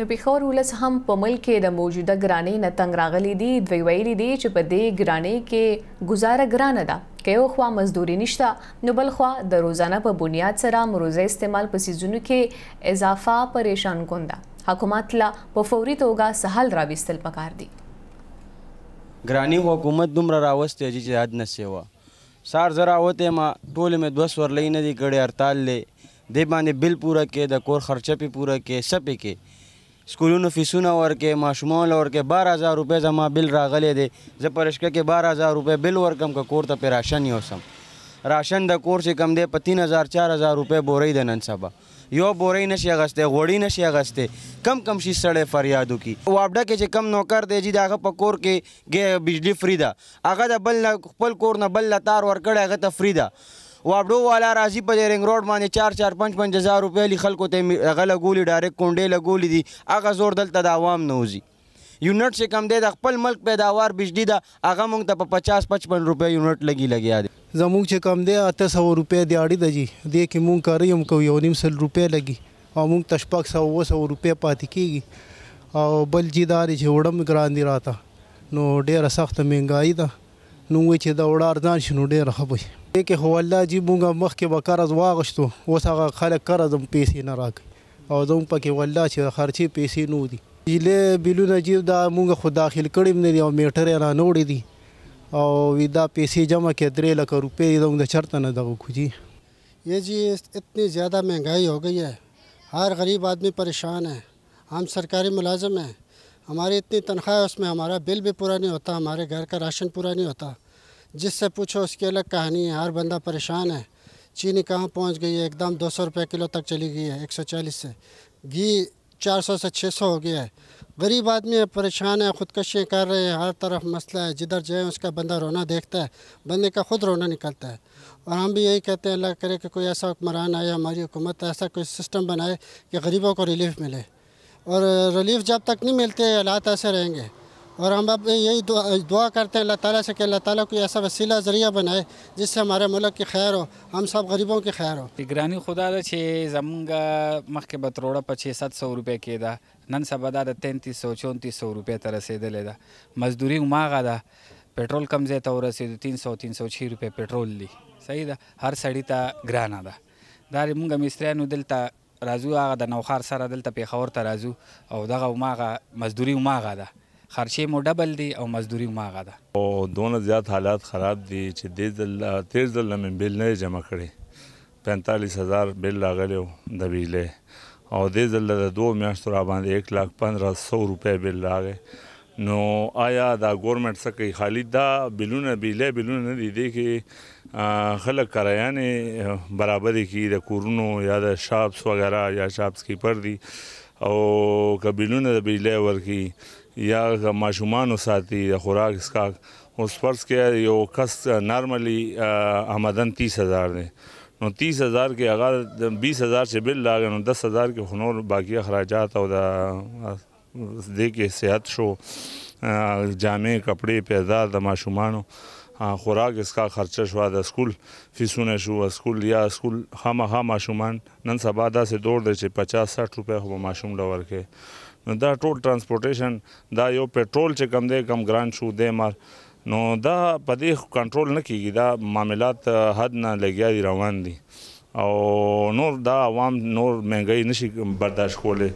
د پیښور ولس هم په ملک کې د موجوده ګرانۍ نه تنګ راغلي دي دوی ویلي دي چې په دې ګرانۍ کې گزاره ګرانه ده که یو خوا مزدوري نشته نو بل خوا د روزانه په بنیاد سره مروزه استعمال په سیزونو کې اضافه پریشان کونده حکومت لا په فوري توګه سهل راوستل پکار دي ګرانی حکومت دومره راوستي چې حد نسی و سار زرا وته ما ټول مې دوس ورلې نه دي کړي هرتال لې دې باندې بل پورا کې د کور خرچه پی پورا کې سپې کې سکولونو فیسونه ورکې ماشومان له ورکې بار هزار روپۍ زما بل راغلی دی زه په رشکه کې بار هزار روپۍ بل ورکم که کور ته پې راشن یوسم راشن د کور چې کم دی په تین هزار چار هزار روپۍ بورۍ د نن سبا یو بورۍ نشي اغستی غوړۍ نشي اغستی کم کم شي سړی فریاد وکړي واپډه کې چې کم نوکر دی چې د هغه په کور کې بجلی فری ده هغه د بل نه خپل کور نه بل له تار ورکړی هغه ته فری ده واپډو والا راځي په رنګ روډ باندې 4 4 5 5000 روپیا لی خلکو ته غله ګولې ډایرک کونډې لګولې دي هغه زور دلته د عوام نوزي یونټ چې کم دی د خپل ملک پیداوار بجلی دا هغه مونږ ته په 50 55 روپیا یونټ لګي لګیا دی زموږ چې کم دی 800 روپیا دیاړي د جی دې کې مونږ کاری هم کوي یو نیم سل روپیا لګي او مونږ تشپاک 100 100 روپیا پاتې کیږي او بل جیدار چې وړم ګران دی راته نو ډیره سخت مهنګای ده نو چې دا وړار ځان شنو ډیره خبره کې هو الله جی مونږه مخکې به قرض واغشتو اوس هغه خلک قرض هم پیسې نه راکړي او زموږ پکې والله چې خرچې پیسې نه دي جله بیلونه جی دا مونږه خو داخل کړیم نه دي او میټر را نوړې دي او دا پیسې جمع کې درې لکه روپے زموږ چرته نه دغه کوجی ये जी इतनी ज़्यादा महंगाई हो गई है हर गरीब आदमी परेशान है हम सरकारी मुलाजम हैं हमारी इतनी तनख्वाह है उसमें हमारा बिल भी पूरा नहीं होता हमारे घर का राशन पूरा नहीं होता जिससे पूछो उसकी अलग कहानी है हर बंदा परेशान है चीनी कहाँ पहुँच गई है एकदम दो सौ रुपये किलो तक चली गई है एक सौ चालीस से घी चार सौ से छः सौ हो गया है गरीब आदमी है परेशान है खुदकशियाँ कर रहे हैं हर तरफ मसला है जिधर जाए उसका बंदा रोना देखता है बंदे का खुद रोना निकलता है और हम भी यही कहते हैं अल्लाह करे कि कोई ऐसा हुक्मरान आए हमारी हुकूमत ऐसा कोई सिस्टम बनाए कि गरीबों को रिलीफ मिले और रिलीफ जब तक नहीं मिलते हालात ऐसे रहेंगे और हम अब यही दुआ, दुआ करते हैं अल्लाह ताला से कि अल्लाह ताला कोई ऐसा वसीला ज़रिया बनाए जिससे हमारे मुल्क की खैर हो हम सब غریبوں کې خیر وو ګرانی خدا دا چې زمونږ مخکې به تروړه په 600 روپیا کېده نن سبا دا د 3300 3400 روپیا ته رسیدلې ده مزدوري ماغه ده پېټرول کم ځای ته ورسېدو 300 306 روپیا پېټرول دی صحیح ده هر سړی ته ګرانه ده دا موږ مستریانو دلته راځو هغه د نوخار سره دلته پیښور ته راځو او دغه ماغه مزدوري ماغه ده خرچې مو ډبل دي او مزدوري مو هغه ده او دونه زیات حالات خراب دي چې د دې تیز دل مې بیل نه جمع کړي 45000 بیل راغلی د بیلې او دې دل د دوه میاشتو را باندې 1 لک 1500 روپے بیل راغی نو آیا دا ګورنمنت څه کوي خالد دا بلونه بیلې بلونه دي دي کې خلک کرایانې برابر کی د کورونو یا د شاپس وغیرہ یا شاپس کیپر دي او کبلونه د بیلې ورکی یا ماشومان ساتي د خوراک اسکاک اوس فرض کې یو کس نارملی آمدن 30000 دی نو 30000 کې هغه 20000 چې بل لاغ نو 10000 کې خنور باقی اخراجات او د دې کې صحت شو جامې کپڑے پیدا د ماشومانو خوراک اسکا خرچه شو د سکول فیسونه شو سکول یا سکول خامخا ماشومان نن سبا داسې دور دی چې 50 60 روپۍ خو ماشوم لور کې نو دا ټول ترانسپورټیشن دا یو پټرول چې کم دی کم ګران شو دی مار نو دا په دې کنټرول نه کیږي دا معاملات حد نه لګیا دي روان دي او نور دا عوام نور مهنګي نشي برداشت کوله